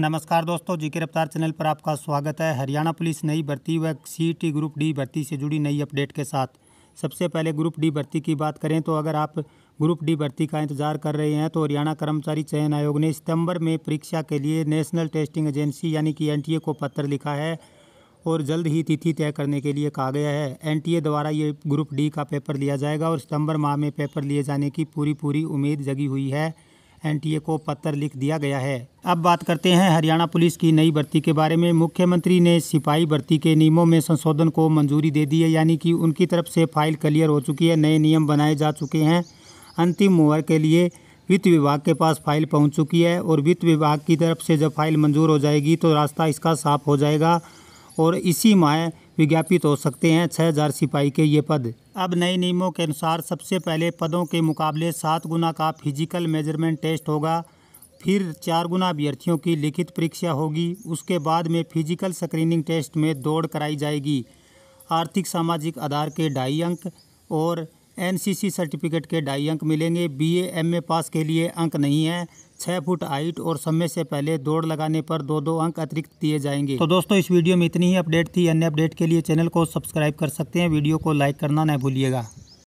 नमस्कार दोस्तों जीके रफ्तार चैनल पर आपका स्वागत है हरियाणा पुलिस नई भर्ती व सी ग्रुप डी भर्ती से जुड़ी नई अपडेट के साथ सबसे पहले ग्रुप डी भर्ती की बात करें तो अगर आप ग्रुप डी भर्ती का इंतजार कर रहे हैं तो हरियाणा कर्मचारी चयन आयोग ने सितंबर में परीक्षा के लिए नेशनल टेस्टिंग एजेंसी यानी कि एन को पत्र लिखा है और जल्द ही तिथि तय करने के लिए कहा गया है एन द्वारा ये ग्रुप डी का पेपर लिया जाएगा और सितंबर माह में पेपर लिए जाने की पूरी पूरी उम्मीद जगी हुई है एनटीए को पत्र लिख दिया गया है अब बात करते हैं हरियाणा पुलिस की नई भर्ती के बारे में मुख्यमंत्री ने सिपाही भर्ती के नियमों में संशोधन को मंजूरी दे दी है यानी कि उनकी तरफ से फाइल क्लियर हो चुकी है नए नियम बनाए जा चुके हैं अंतिम मोहर के लिए वित्त विभाग के पास फाइल पहुंच चुकी है और वित्त विभाग की तरफ से जब फाइल मंजूर हो जाएगी तो रास्ता इसका साफ हो जाएगा और इसी माह विज्ञापित हो सकते हैं छः हजार सिपाही के ये पद अब नए नियमों के अनुसार सबसे पहले पदों के मुकाबले सात गुना का फिजिकल मेजरमेंट टेस्ट होगा फिर चार गुना अभ्यर्थियों की लिखित परीक्षा होगी उसके बाद में फिजिकल स्क्रीनिंग टेस्ट में दौड़ कराई जाएगी आर्थिक सामाजिक आधार के ढाई अंक और एनसीसी सर्टिफिकेट के ढाई अंक मिलेंगे बीए एमए पास के लिए अंक नहीं है छः फुट हाइट और समय से पहले दौड़ लगाने पर दो दो अंक अतिरिक्त दिए जाएंगे तो दोस्तों इस वीडियो में इतनी ही अपडेट थी अन्य अपडेट के लिए चैनल को सब्सक्राइब कर सकते हैं वीडियो को लाइक करना न भूलिएगा